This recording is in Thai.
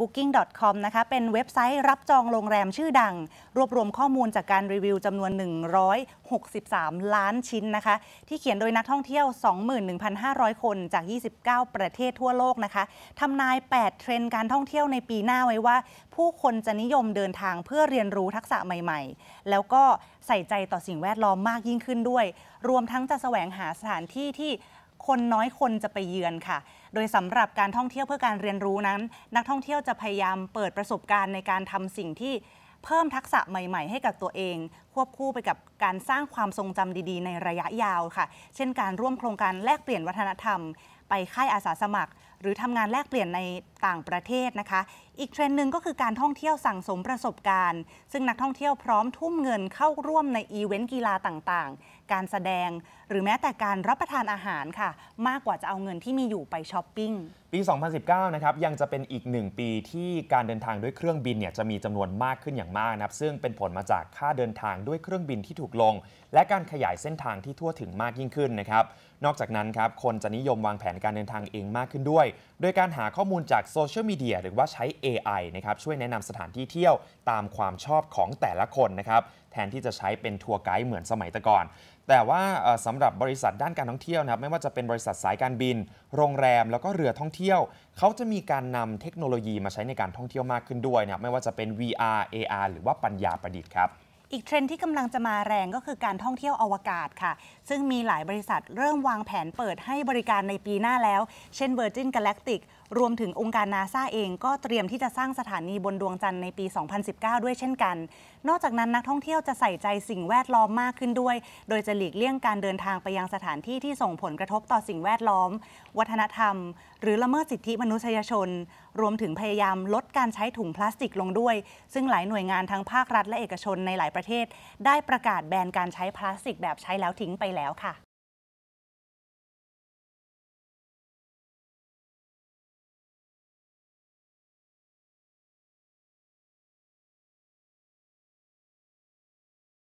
Booking.com นะคะ เป็นเว็บไซต์รับจองโรงแรมชื่อดัง รวบรวมข้อมูลจากการรีวิวจำนวน 163 ล้านชิ้นนะคะ ที่เขียนโดยนักท่องเที่ยว 21,500 คนจาก 29 ประเทศทั่วโลกนะคะทำนาย 8 เทรนด์การท่องเที่ยวในปีหน้าไว้ว่า ผู้คนจะนิยมเดินทางเพื่อเรียนรู้ทักษะใหม่ๆ แล้วก็ใส่ใจต่อสิ่งแวดล้อมมากยิ่งขึ้นด้วย รวมทั้งจะแสวงหาสถานที่ที่คนน้อยคนจะไปเยือนค่ะ โดยสำหรับการท่องเที่ยวเพื่อการเรียนรู้นั้น นักท่องเที่ยวจะพยายามเปิดประสบการณ์ในการทำสิ่งที่เพิ่มทักษะใหม่ๆ ให้กับตัวเอง ควบคู่ไปกับการสร้างความทรงจำดี ๆ ในระยะยาวค่ะ เช่น การร่วมโครงการแลกเปลี่ยนวัฒนธรรมไปค่ายอาสาสมัคร หรือทำงานแลกเปลี่ยนในต่างประเทศนะคะ อีกเทรนด์หนึ่งก็คือการท่องเที่ยวสั่งสมประสบการณ์ ซึ่งนักท่องเที่ยวพร้อมทุ่มเงินเข้าร่วมในอีเวนต์กีฬาต่างๆ การแสดง หรือแม้แต่การรับประทานอาหารค่ะ มากกว่าจะเอาเงินที่มีอยู่ไปช้อปปิ้ง ปี 2019 นะครับ ยังจะเป็นอีกหนึ่งปีที่การเดินทางด้วยเครื่องบินเนี่ยจะมีจำนวนมากขึ้นอย่างมากนะครับซึ่งเป็นผลมาจากค่าเดินทางด้วยเครื่องบินที่ถูกลง และการขยายเส้นทางที่ทั่วถึงมากยิ่งขึ้นนะครับนอกจากนั้นครับคนจะนิยมวางแผนนการเดินทางเองมากขึ้นด้วย โดยการหาข้อมูลจากโซเชียลมีเดียหรือว่าใช้ AI นะครับ ช่วยแนะนำสถานที่เที่ยวตามความชอบของแต่ละคนนะครับ แทนที่จะใช้เป็นทัวร์ไกด์เหมือนสมัยแต่ก่อน แต่ว่าสำหรับบริษัทด้านการท่องเที่ยวนะครับ ไม่ว่าจะเป็นบริษัทสายการบิน โรงแรมแล้วก็เรือท่องเที่ยว เขาจะมีการนำเทคโนโลยีมาใช้ในการท่องเที่ยวมากขึ้นด้วยนะครับไม่ว่าจะเป็น VR AR หรือว่าปัญญาประดิษฐ์ครับอีกเทรนด์ที่กำลังจะมาแรงก็คือการท่องเที่ยวอวกาศค่ะ ซึ่งมีหลายบริษัทเริ่มวางแผนเปิดให้บริการในปีหน้าแล้ว เช่น Virgin Galactic รวมถึงองค์การนาซาเอง ก็เตรียมที่จะสร้างสถานีบนดวงจันทร์ในปี 2019 ด้วยเช่นกัน นอกจากนั้นนักท่องเที่ยวจะใส่ใจสิ่งแวดล้อมมากขึ้นด้วยโดยจะหลีกเลี่ยงการเดินทางไปยังสถานที่ที่ส่งผลกระทบต่อสิ่งแวดล้อม วัฒนธรรม หรือละเมิดสิทธิมนุษยชน รวมถึงพยายามลดการใช้ถุงพลาสติกลงด้วย ซึ่งหลายหน่วยงานทั้งภาครัฐและเอกชนในหลายประทศได้ประกาศแบนการใช้พลาสติกแบบใช้แล้วทิ้งไปแล้วค่ะ